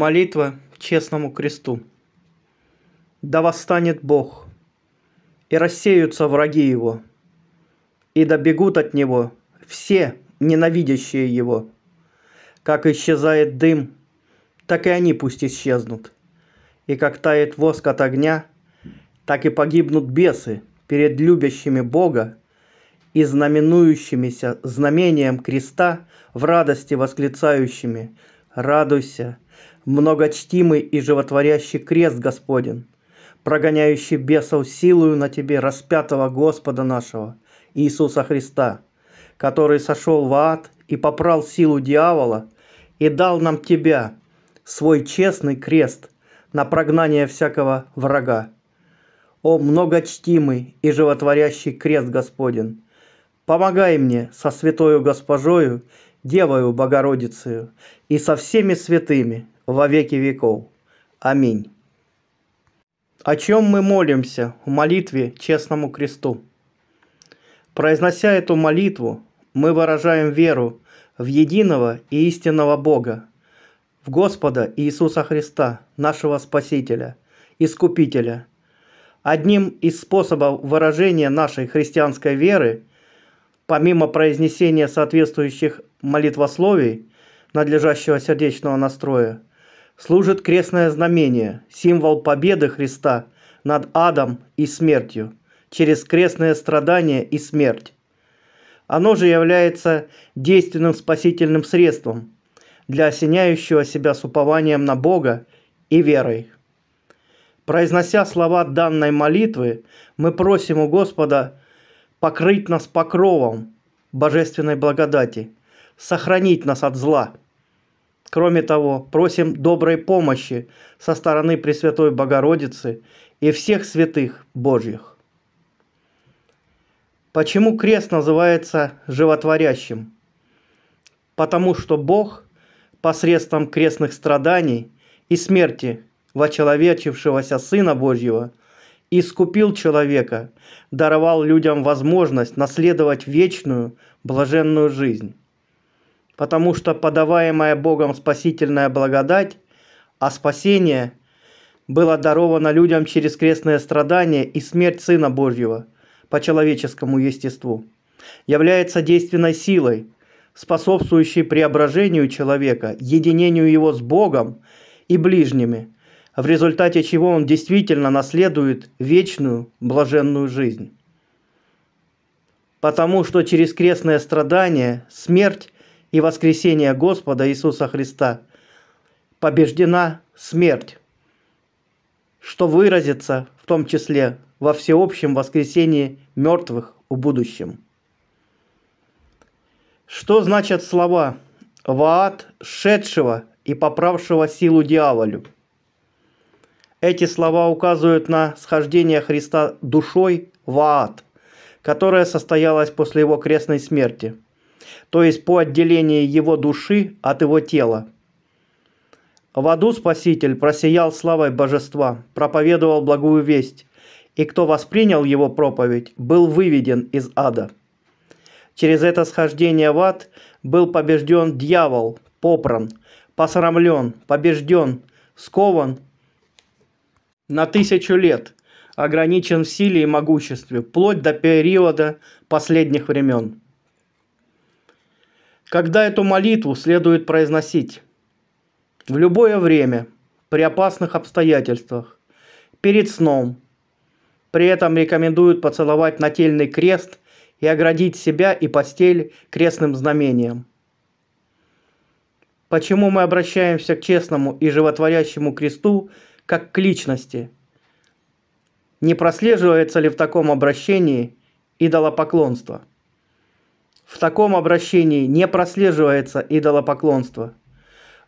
Молитва честному кресту. Да восстанет Бог, и рассеются враги Его, и добегут от Него все ненавидящие Его. Как исчезает дым, так и они пусть исчезнут. И как тает воск от огня, так и погибнут бесы перед любящими Бога и знаменующимися знамением креста в радости восклицающими «Радуйся, многочтимый и животворящий крест Господень, прогоняющий бесов силою на тебе распятого Господа нашего, Иисуса Христа, который сошел в ад и попрал силу дьявола и дал нам тебя, свой честный крест, на прогнание всякого врага. О многочтимый и животворящий крест Господень, помогай мне со святою Госпожою Девою Богородицею и со всеми святыми во веки веков. Аминь. О чем мы молимся в молитве честному кресту? Произнося эту молитву, мы выражаем веру в единого и истинного Бога, в Господа Иисуса Христа, нашего Спасителя, Искупителя. Одним из способов выражения нашей христианской веры помимо произнесения соответствующих молитвословий надлежащего сердечного настроя, служит крестное знамение, символ победы Христа над адом и смертью, через крестное страдание и смерть. Оно же является действенным спасительным средством для осеняющего себя с упованием на Бога и верой. Произнося слова данной молитвы, мы просим у Господа – покрыть нас покровом божественной благодати, сохранить нас от зла. Кроме того, просим доброй помощи со стороны Пресвятой Богородицы и всех святых Божьих. Почему крест называется животворящим? Потому что Бог посредством крестных страданий и смерти вочеловечившегося Сына Божьего – искупил человека, даровал людям возможность наследовать вечную блаженную жизнь. Потому что подаваемая Богом спасительная благодать, а спасение было даровано людям через крестное страдание и смерть Сына Божьего по человеческому естеству, является действенной силой, способствующей преображению человека, единению его с Богом и ближними – в результате чего он действительно наследует вечную блаженную жизнь. Потому что через крестное страдание, смерть и воскресение Господа Иисуса Христа побеждена смерть, что выразится в том числе во всеобщем воскресении мертвых в будущем. Что значат слова «Ваат шедшего и поправшего силу дьяволю»? Эти слова указывают на схождение Христа душой в ад, которое состоялось после его крестной смерти, то есть по отделении его души от его тела. В аду Спаситель просиял славой божества, проповедовал благую весть, и кто воспринял его проповедь, был выведен из ада. Через это схождение в ад был побежден дьявол, попран, посрамлен, побежден, скован на тысячу лет, ограничен в силе и могуществе, вплоть до периода последних времен. Когда эту молитву следует произносить? В любое время, при опасных обстоятельствах, перед сном. При этом рекомендуют поцеловать нательный крест и оградить себя и постель крестным знамением. Почему мы обращаемся к честному и животворящему кресту как к личности. Не прослеживается ли в таком обращении идолопоклонство? В таком обращении не прослеживается идолопоклонство.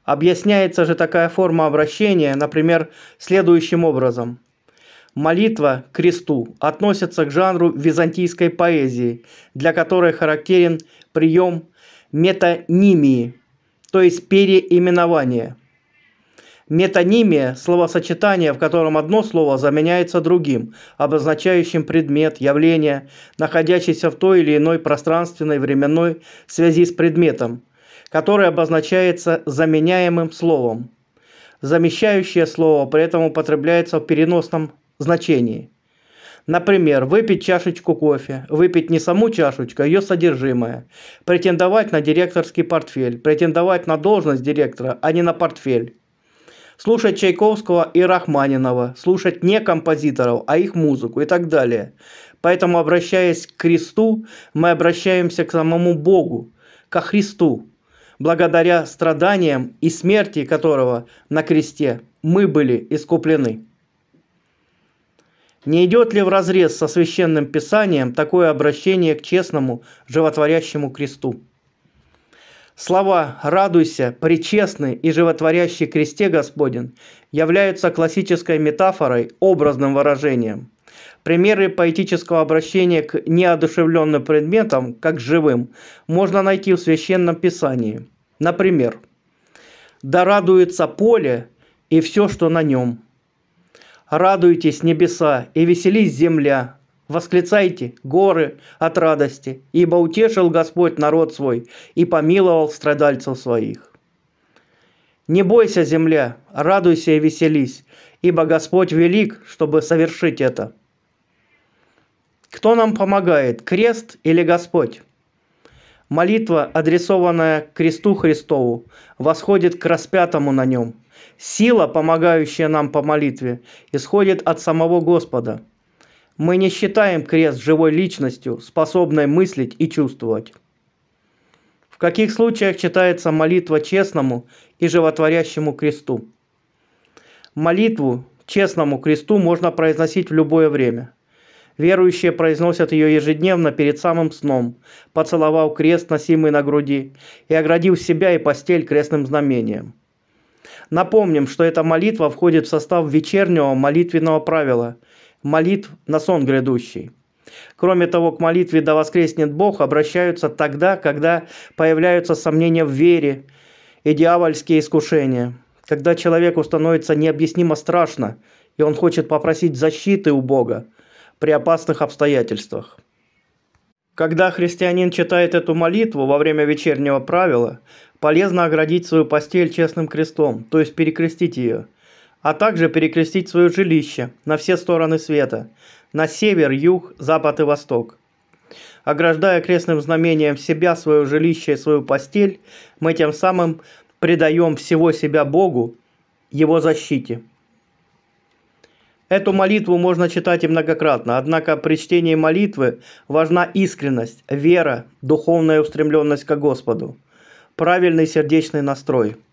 Объясняется же такая форма обращения, например, следующим образом. Молитва к кресту относится к жанру византийской поэзии, для которой характерен прием метонимии, то есть переименования – Метонимия – словосочетание, в котором одно слово заменяется другим, обозначающим предмет, явление, находящееся в той или иной пространственной временной связи с предметом, который обозначается заменяемым словом. Замещающее слово при этом употребляется в переносном значении. Например, выпить чашечку кофе, выпить не саму чашечку, а ее содержимое, претендовать на директорский портфель, претендовать на должность директора, а не на портфель слушать Чайковского и Рахманинова, слушать не композиторов, а их музыку и так далее. Поэтому, обращаясь к Христу, мы обращаемся к самому Богу, ко Христу, благодаря страданиям и смерти которого на кресте мы были искуплены. Не идет ли в разрез со священным писанием такое обращение к честному, животворящему кресту? Слова «радуйся», «причестный» и «животворящий кресте Господен» являются классической метафорой, образным выражением. Примеры поэтического обращения к неодушевленным предметам, как живым, можно найти в Священном Писании. Например, «Да радуется поле и все, что на нем». «Радуйтесь, небеса, и веселись, земля, восклицайте, горы, от радости, ибо утешил Господь народ свой и помиловал страдальцев своих. Не бойся, земля, радуйся и веселись, ибо Господь велик, чтобы совершить это. Кто нам помогает, крест или Господь? Молитва, адресованная кресту Христову, восходит к распятому на нем. Сила, помогающая нам по молитве, исходит от самого Господа – мы не считаем крест живой личностью, способной мыслить и чувствовать. В каких случаях читается молитва честному и животворящему кресту? Молитву честному кресту можно произносить в любое время. Верующие произносят ее ежедневно перед самым сном, поцеловав крест, носимый на груди, и оградив себя и постель крестным знамением. Напомним, что эта молитва входит в состав вечернего молитвенного правила – молитв на сон грядущий. Кроме того, к молитве «Да воскреснет Бог» обращаются тогда, когда появляются сомнения в вере и дьявольские искушения, когда человеку становится необъяснимо страшно, и он хочет попросить защиты у Бога при опасных обстоятельствах. Когда христианин читает эту молитву во время вечернего правила, полезно оградить свою постель честным крестом, то есть перекрестить ее – а также перекрестить свое жилище на все стороны света, на север, юг, запад и восток. Ограждая крестным знамением себя, свое жилище и свою постель, мы тем самым предаем всего себя Богу, Его защите. Эту молитву можно читать и многократно, однако при чтении молитвы важна искренность, вера, духовная устремленность к Господу, правильный сердечный настрой –